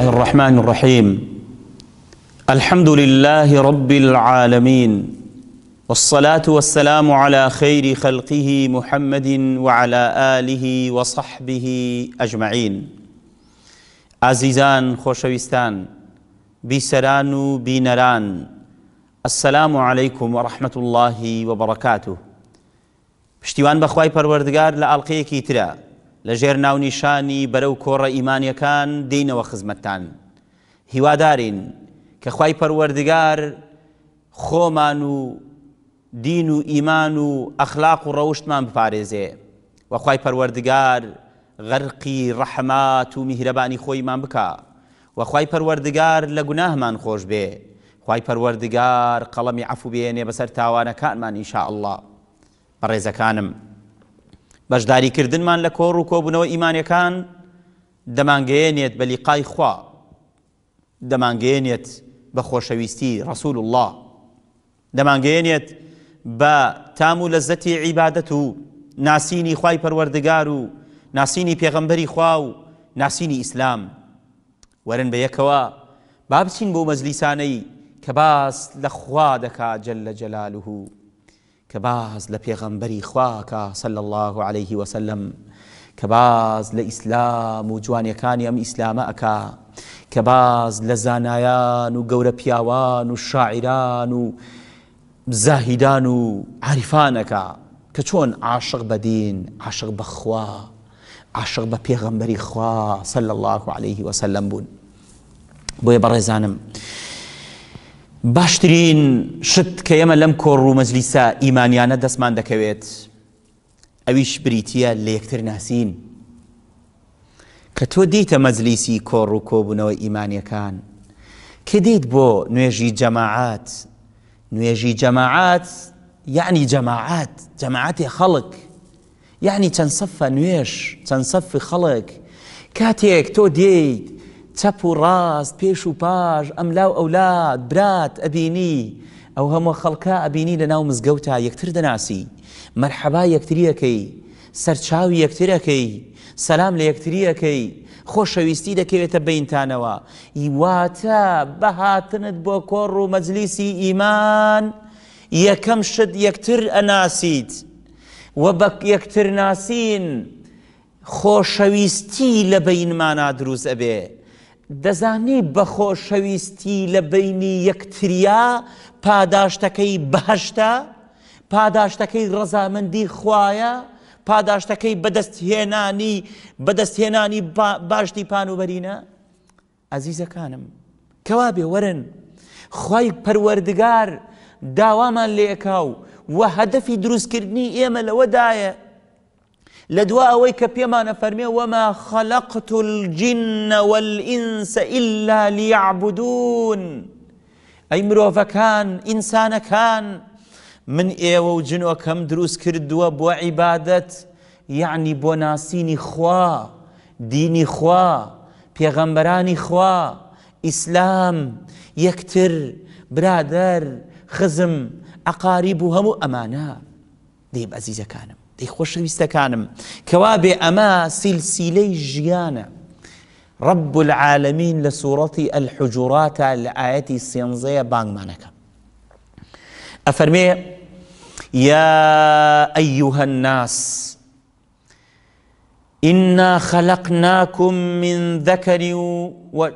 الله الرحمن الرحيم الحمد لله رب العالمين والصلاة والسلام على خير خلقه محمد وعلى آله وصحبه أجمعين عزيزان خوشويستان بسران بنران السلام عليكم ورحمة الله وبركاته اشتوان بخواي پروردگار لە ئەڵلقەیەکی لە ژێر ناونیشانی بەرەو کۆڕە ئیمانیەکان دینەوە خزمەتتان هیوادارین کە خی پەروەردگار خۆمان و دین و ئیمان و ئەخلاق و ڕەوشتمان بپارێزێ وەخوای پەروەردگار غەرقی ڕەحمات و میهرەبانی خۆیمان بکە وەخوای پەروەردگار لە گوناهمان خۆش بێ خی پەروەردگار قەڵەمی عفو بێنێ بەسەر تاوانەکانمان ئینشاء الله بەڕێزەکانم. بەشداریکردنمان لە کۆڕ و کۆبوونەوە ئیمانەکان دەمانگەێنێت بە لیقای خوا دەمانگەێنێت بە خۆشەویستی ڕسول الله دەمانگەێنێت بە تام و لە زەتی عیبادەت و ناسینی خوای پەروەردگار و ناسینی پێغەمبەری خوا و ناسینی ئیسلام وەرن بە یەکەوە با بچین بۆ مەزلیسانەی کە باس لە خوا دەکات جل لە جەلالوه كباز باز لە پێغەمبەری خواکە الله عليه وسلم كباز لإسلام وجوان ئیسلام و جوانیەکانی ئەم ئیسلامە ئەکا کە باز لە زانایان و گەورە عاشق بدين عاشق بخوا عاشق بە پێغەمبەری خوا صلى الله عليه وسلم بون بۆیە بەڕێزانم. باشترین شت کە ئێمە لەم کۆڕ و مەزلیسا ئیمانیانە دەستمان دەکەوێت ئەویش بریتە لە یەکتر ناسین کە تۆ دیتە مەزلیسی کۆڕ و کۆبوونەوە ئیمانیەکان کە دیت بۆ نوێژی جەماعات نوێژی جەماعات یعنی جەماعات جەماعاتی خەڵک یعنی چەند سەفە نوێش چەند سەفی خەڵک کاتێک تۆ دیت چەپ و ڕاست پێش و پاش ئەم لاو ئەولاد برات ئەبینی ئەو هەموو خەڵکە ئەبینی لە ناو مزگەوتا یەکتر دەناسی مەرحەبا یەکتریەکەی سەرچاوی یەکترەکەی سەسلام لە یەکتریەکەی خۆشەویستی دەکەوێتە بینتانەوە هیواتە بەهاتنت بۆ کۆڕ و مەجلیسی ئیمان یەکەم شت یەکتر ئەناسیت وە بە یەکتر ناسین خۆشەویستی لە بەینمانە دروست ئەبێ دەزانی بەخۆشەویستی لە بینی یەکتریا پاداشتەکەی بەهشتا، پاداشتەکەی ڕەزامەندی خویە، پاداشتەکەی بەدەستهێنانی بەدەستهێنانی باشتی پانوبەرینە ئازیزەکانم کەوا بێ وەرن خی پەروەردگار داوامان لێکاو و هەدەفی دروستکردنی ئێمە لەوەدایە لدواء ويك بيما نفرمي وما خلقت الجن والإنس الجن ليعبدون إلا مروفا كان إنسان كان من ئێوە و جنۆکەم دروس كردوا بو عبادة يعني بو ناسيني خوا ديني خوا پێغەمبەرانی خوا إسلام يكتر برادر خزم أقارب بوو أمانا ديب دێب كانم ای خوش خۆشەویستەکانم کنم کواب اما سلسله جیان رب العالمین لە الحجرات لعایت سینزه بانگ سێنزەیە افرمی یا ایوها الناس إنا خلقناكم من ذكر و...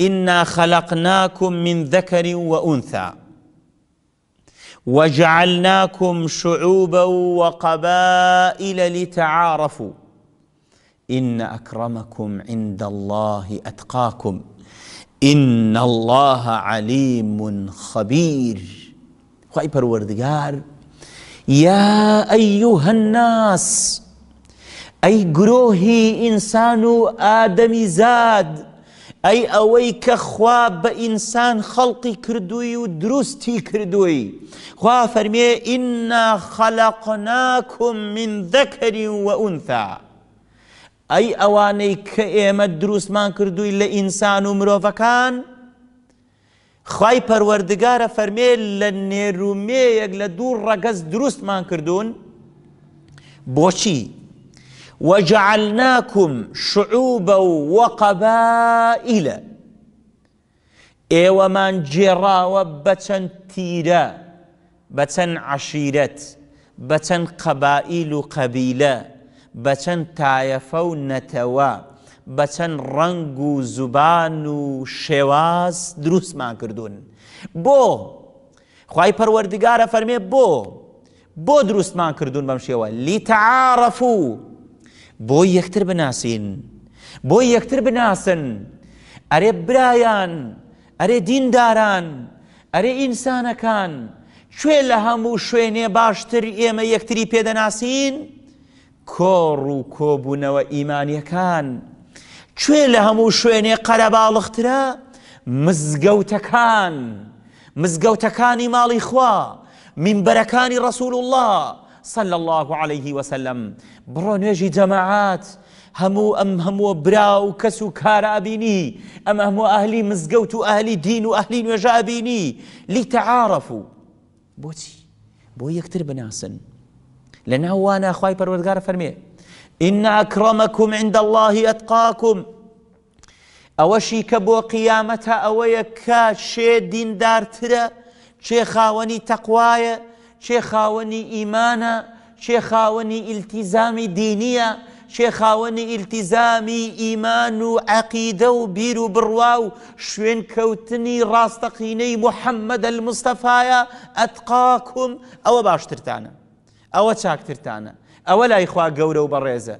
إنا خلقناكم من ذكر وأنثى وجعلناكم شعوبا وقبائل لتعارفوا ان اكرمكم عند الله اتقاكم ان الله عليم خبير خواهی پروردگار يا ايها الناس اي قروه انسان آدم زاد ئەی ئەوەی کە خوا بە ئینسان خەڵقی کردووی و دروستی کردووی خوا فەرمێ ئنا خەلەقناکم من دەکەری وە ئونتا ئەی ئەوانەی کە ئێمە دروستمان کردووی لە ئینسان و مرۆڤەکان خی پەروەردگارە فەرمێ لە نێرومێیەک لە دوو ڕەگەز دروستمان کردوون بۆچی وجعلناكم شعوبا وقبائل ايوا من جرا وبتن تيرا بتن عشيرات بتن قبائل قبيله بتن تايفو نتوا بتن چەند زبانو شواز دروس ما كردون بو و پروردگار و بو بو دروس ما كردون بمشيوا لتعارفوا بۆ یەکتر بناسین بۆ یەکتر بناسن ئەرێ برایان ئەرێ دینداران ئەرێ ئینسانەکان کوێ لە هەموو شوێنێ باشتر ئێمە یەکتری پێدەناسین کۆڕ و کۆبوونەوە ئیمانیەکان کوێ لە هەموو شوێنێ قەرەباڵخترە مزگەوتەکان مزگەوتەکانی ماڵی خوا منبەرەکانی ڕسول الله صلى الله عليه وسلم برون يجي جماعات همو أم همو براو كسو كار أبيني أم همو أهلي ئەهلی أهلي دين ئەهلی دین أبيني لتعارفوا بوتي بو يكتر بناسن بۆچی هو أنا أخوي لە فرمي إن أكرمكم عند الله أتقاكم أوشي كبو قيامتها أويك شي دين دارترا دیندارترە چێ تقوايا چێ خاوەنی ئیمانە چێ خاوەنی ئیلتیزامی دینیە چێ خاوەنی ئیلتیزامی ئیمان و عقیدە و بیر و بڕوا و شوێن کەوتنی ڕاستەقینەی محەممەد المستەفاایە ئەتقاکم ئەوە باشترتانە ئەوە چاکترتانە ئەوە لای خوا گەورە و بەڕێزە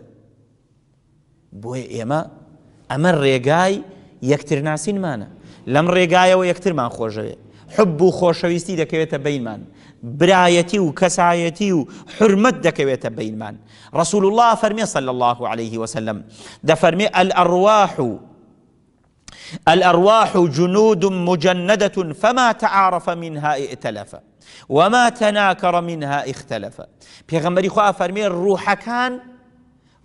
بۆیە ئێمە ئەمە ڕێگای یەکترناسینمانە لەم ڕێگایەوە یەکترمان خۆشەوێت حب و خۆشەویستی دەکەوێتە بینمان برايتي وكسايتي وحرمت دكويت حرمەت رسول الله فرمي صلى الله عليه وسلم دەفەرمێ الأرواح الأرواح جنود مجندة فما تعارف منها ائتلف وما تناكر منها اختلف پێغەمبەری كان فەرمێ ڕوحەکان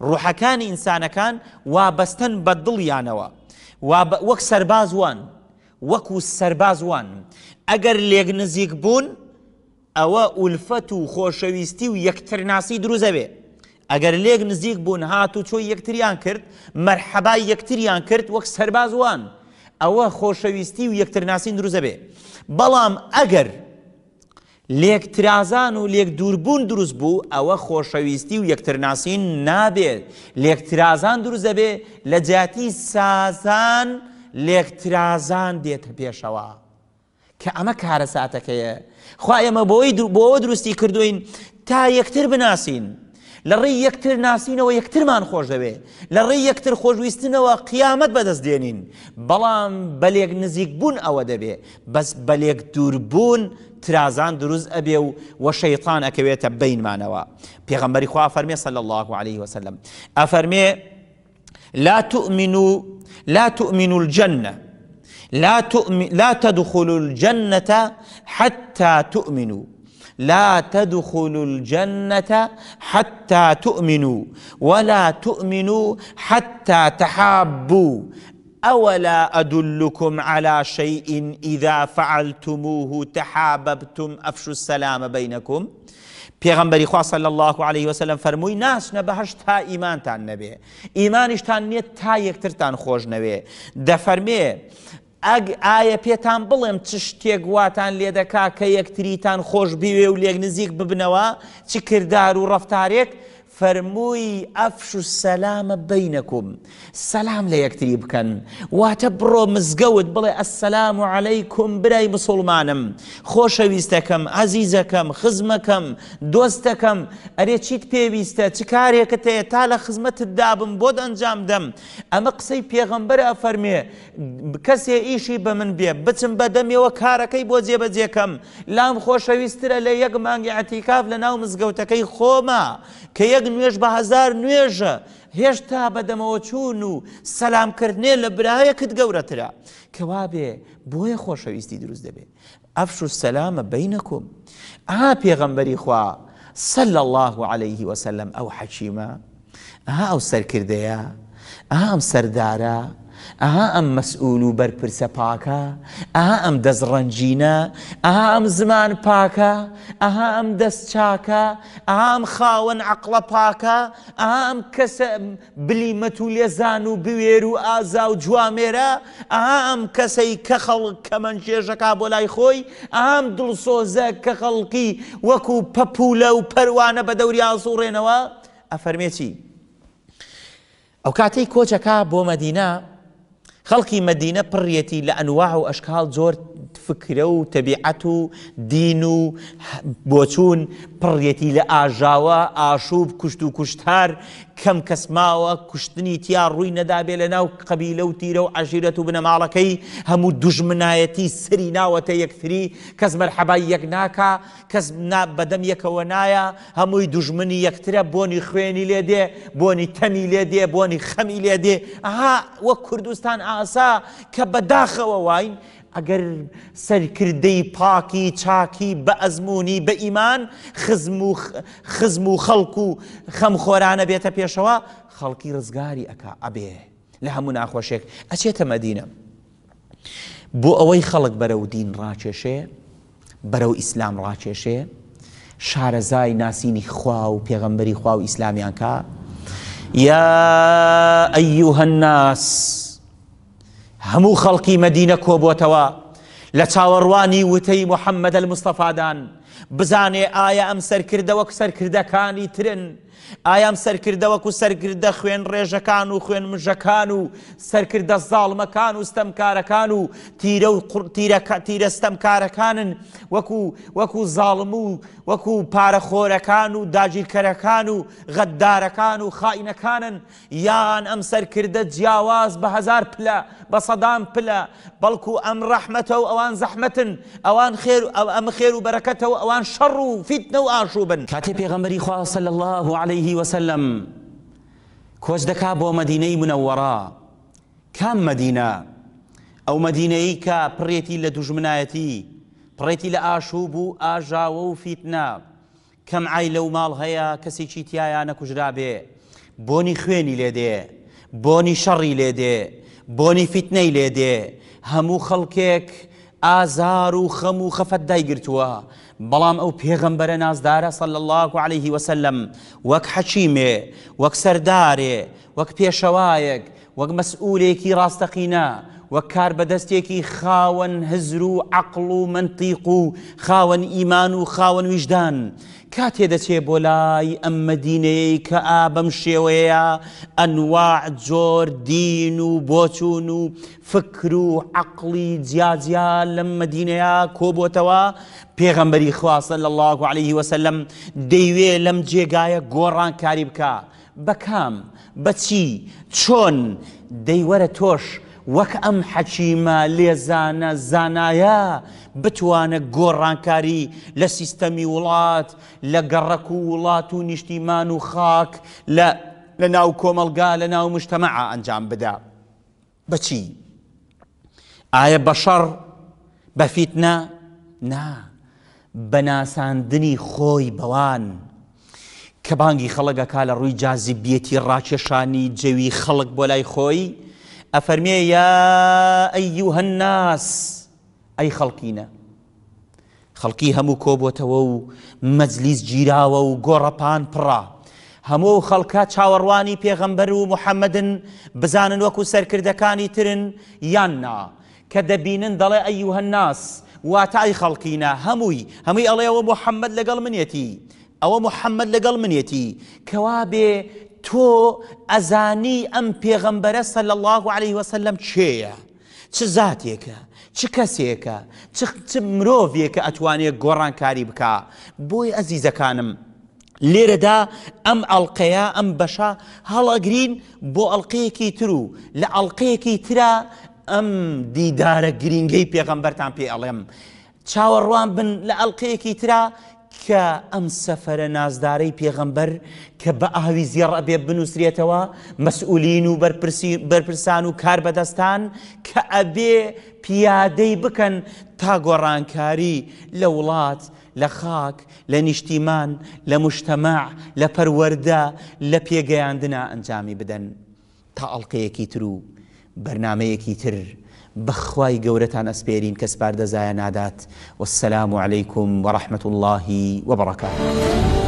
ڕوحەکان ئینسانەکان وابەستن بە دڵیانەوە وكسر بازوان وەکو سربازوان ئەگەر لێک نزیک بون ئەوە ئولفەت و خۆشەویستی و یەکترناسی دروزە بێ ئەگەر لێک نزیک بوون هات و چۆی یەکتریان کرد مەرحەبای یەکتریان کرد وەک سەربازوان ئەوە خۆشەویستی و یەکترناسین دروزە بێ بەڵام ئەگەر لێکترازان و لێک دووربوون دروست بوو ئەوە خۆشەویستی و یەکترناسین نابێت لێکترازان دروزە بێ لە جیاتی سازان لێکترازان دێتە پێشەوە. کە ئەمە کارە ساتەکەیە خوا ئێمە بۆی بۆەوە دروستی کردوین تا یەکتر بناسین لە ڕێی یەکتر ناسینەوە یەکترمان خۆش دەوێ لە ڕێی یەکتر خۆشویستنەوە قیامەت بەدەست دێنین بەڵام بەلێک نزیک بوون ئەوە دەبێ بەس بەلێک دوور بوون ترازان دروست ئەبێ و وە شەیطان ئەکەوێتە بینمانەوە پێغەمبەری خوا فەرمێ سەل الله عليه وسلم ئەفەرمێ لا تؤمنوا لا تؤمنوا الجنة لا تؤمن لا تدخلوا الجنة حتى تؤمنوا لا تدخلوا الجنة حتى تؤمنوا ولا تؤمنوا حتى تحابوا أولا أدلكم على شيء إذا فعلتموه تحاببتم أفشوا السلام بينكم پێغمبەری خواه صلی الله عليه وسلم فرموی ناس نبهش تا نبه ایمانش تان نیت تا یەکترتان خۆش نەوێ دەفەرمێ ئەگ ئایا پێتان بڵێم چ شتێک واتان لێ دەکا کە یەکتریتان خۆش بیوێ و لێک نزیک ببنەوە چ کردار و ڕفتارێک فەرمووی ئەفش و سەلامە بینەکم سەسلام لە یەکتری بکەن واتە بڕۆ مزگەوت بڵێ ئەسسلام و عەلەیکم برای مسلمانم خۆشەویستەکەم ئازیزەکەم خزمەکەم دۆستەکەم ئەرێ چیت پێویستە چ کارێکت هەیە تا لە خزمەتت دابم بۆ ئەنجام دەم ئەمە قسەی پێغەمبەر ئەفەرمێ کەسێ ئیشی بە من بێ بچم بەدەمەوە کارەکەی بۆ جێبەجێکەم لام خۆشەویسترە لە یەک مانگی عتیکاف لە ناو مزگەوتەکەی خۆما کە یەک یەک نوێژ بە هزار نوێژە هێشتا بەدەمەوە چوون و سەلامکردنێ لە برایەکت گەورەترا کەوا بێ بۆیە خۆشەویستی دروست دەبێت ئەفش و سەلامە بینەکم ئا پێغەمبەری خوا سل الله عليه وسلم ئەو حەچیمە ئا ئەو سەرکردەیە ئام سەردارە ئەها ئەم مەسئول و بەرپرسە پاکە ئەها ئەم دەستڕەنجینە ئەها ئەم زمان پاکە ئەها ئەم دەست چاکە ئام خاوەن عقلە پاکە ئام کەسە بلی مەتولێزان و بوێر و ئازا و جوامێرە ئام کەسەی کە خەڵک کەمەنجێژەکە بۆ لای خۆی ئام دڵسۆزە کە خەڵکی وەکو پەپولە و پەروانە بە دەوری ئاسوڕێنەوە ئەفەرمێکی ئەو کاتەی کۆچەکە بۆ مەدینا خلقي مدينة بريتي لأنواع وأشكال زورت فکرە و تەبیعەت و دین و بۆچوون پڕیەتی لە ئاژاوە ئاشوب کوشت و کوشتار کەم کەسماوە کوشتنی تیا ڕووی نەدابێ لە ناو قەبی لەو تیرە و عژیرەت و بنەماڵەکەی هەموو دوژمنایەتی سری ناوەتە یەکتری کەس مەرحەبای یەک ناکا کەس بەدەم یەکەوە نایە هەمووی دوژمنی یەکترە بۆنی خوێنی لێ دێ بۆنی تەمی لێ دێ بۆنی خەمی لێ دێ ئەها وە کوردستان ئاسا کە بەداخەوە واین ئەگەر سەرکردەی پاکی چاکی بە ئەزمموی بە ئیمان خزم و خەڵکو و خەمخۆرانە بێتە پێشەوە خەڵکی ڕزگاری ئەک ئەبێ لە هەموو ناخۆشێک ئەچێتە مەدینە. بۆ ئەوەی خەڵک بەرە و دین ڕاکێشێ بەرەو ئیسلام ڕاکێشێ شارەزای ناسینی خوا و پێغەمبەری خوا و ئیسلامیان کا یا ئەیوهەناس. هەموو خەڵکی مەدینە کۆبووتەوە لە چاوەڕوانی وتەی محەممەدە مستەفادان بزانێ ئایا ئەم سەرکردەوە سەرکردەکانی ترن ئایام سەرکردەوەکو سەرگردە خوێن ڕێژەکان و خوێن مژەکان و سەرکردە زاڵمەکان و ستەمکارەکان و تیرە و تیرە ستەمکارەکانن وەکو وەکو زاڵم و وەکو پارەخۆرەکان و داگیرکەرەکان و غەددارەکان و خائینەکانن یان ئەم سەرکردە جیاواز بە هزار پلە بە سەدام پلە بەڵکو ئەم ڕەحمەتە و ئەوان زەحمەتن ئەوان خێر ئەمە خێر و بەرەکەتەوە ئەوان شەڕ و فیتنە و ئاشوبن کاتێ پێغەمەری خواصل الله عليه عليه وسلم کۆچ دەکا بۆ مەدینەی منەوەڕا کام مەدینە ئەو مەدینەی کە پڕێتی لە دوژمنایەتی پڕێتی لە ئاشوب و ئاژاوە و فیتنا کەم ئای لەو ماڵ هەیە کەسێکی تایان نەکوژرا بێ بۆنی خوێنی لێدێ بۆنی شەڕی لێدێ بۆنی فیتنەی لێدێ هەموو خەڵکێک ئازار و خەم و خەفەت دایگرتووە بەڵام ئەو پێغەمبەرە نازدارە سەل الله عليه وسلم وەک حەچیمێ وەک سەردارێ وەک پێشەوایەک وەک مەسئولێکی ڕاستەقینە وەک کار بەدەستێکی خاوەن هزر و عقل و منتیق و خاوەن ئیمان و خاوەن ویژدان کاتێ دەچێ بۆ لای ئەم مدینەی کە ئابەم شێوەیە ئەنواع جۆر دین و بۆچون و فکر و عقلی جیاجیا لەم مدینەیە کۆبتەوە پێغەمبەری خواسە لە الله عليه وسلم دەیوێ لەم جێگایە گۆڕانکاری بکە بەکام بەچی چۆن دەیوەرە تۆش وەک ئەم حەچیمە لێزانە زانایە بتوانە گۆڕانکاری لە سیستەمی وڵات لە گەڕەک و وڵات و نیشتیمان و خاک لە لە ناو کۆمەلگا لە ناو مشتتەمەع ئەنجام بدا. بچی؟ ئایا بەشەڕ بەفیتنا؟ نا بەناساندنی خۆی بەوان. کە بانگی خەڵگەکە لە ڕووی جازیبیەتی ڕاکێشانی جەوی خەڵک بۆ لای خۆی، ئەفەرمێ یا ئەیوهناس أي خلقينا خلقي همو کۆبتەوە و مەجلیس گیراوە و گۆڕەپان پڕا هەموو خەڵکە چاوەڕوانی پێغەمبەر و محەممەدن بزانن وەکو سەرکردەکانی ترن يانا کە دل أيها الناس و هەناس واتای خەڵکینە هەمووی هەمووی ئەڵێەوە محەممەد من يتي أو محمد لەگەڵ من يتي بێ تو أزاني أم پیغمبر صلى الله عليه وسلم چێە چ ذاتيكه چ کەسێکە چ مرۆڤێکە ئەتوانێت گۆڕانکاری بکە بۆی ئەزیزەکانم لێرەدا ئەم ئەڵلقەیە ئەم بەشە هەڵەگرین بۆ ئەڵلقەیەکی تر و لە ئەڵلقەیەکی ترا ئەم دیدارە گرینگەی پێغەمبەرتان پێ ئەڵێم. چاوەڕوان بن لە ئەڵلقەیەکی ترا کە ئەم سەفرە نازدارەی پێغەمبەر کە بە ئاوی زیێڕە بێ بنووسێتەوە مەسئولین و بەرپرسان و کار بەدەستان کە ئەبێ پیادەی بکەن تا گۆڕانکاری لە وڵات لە خاک لە نیشتیمان لە مشتەماع لە پەروەەردە لە پێگەیاندنا ئەنجامی بدەن تا ئەڵلقەیەکی تر و بەرنمەیەکی تر بخواي قورتان أسبيرين كسبار دزايا نادات والسلام عليكم ورحمة الله وبركاته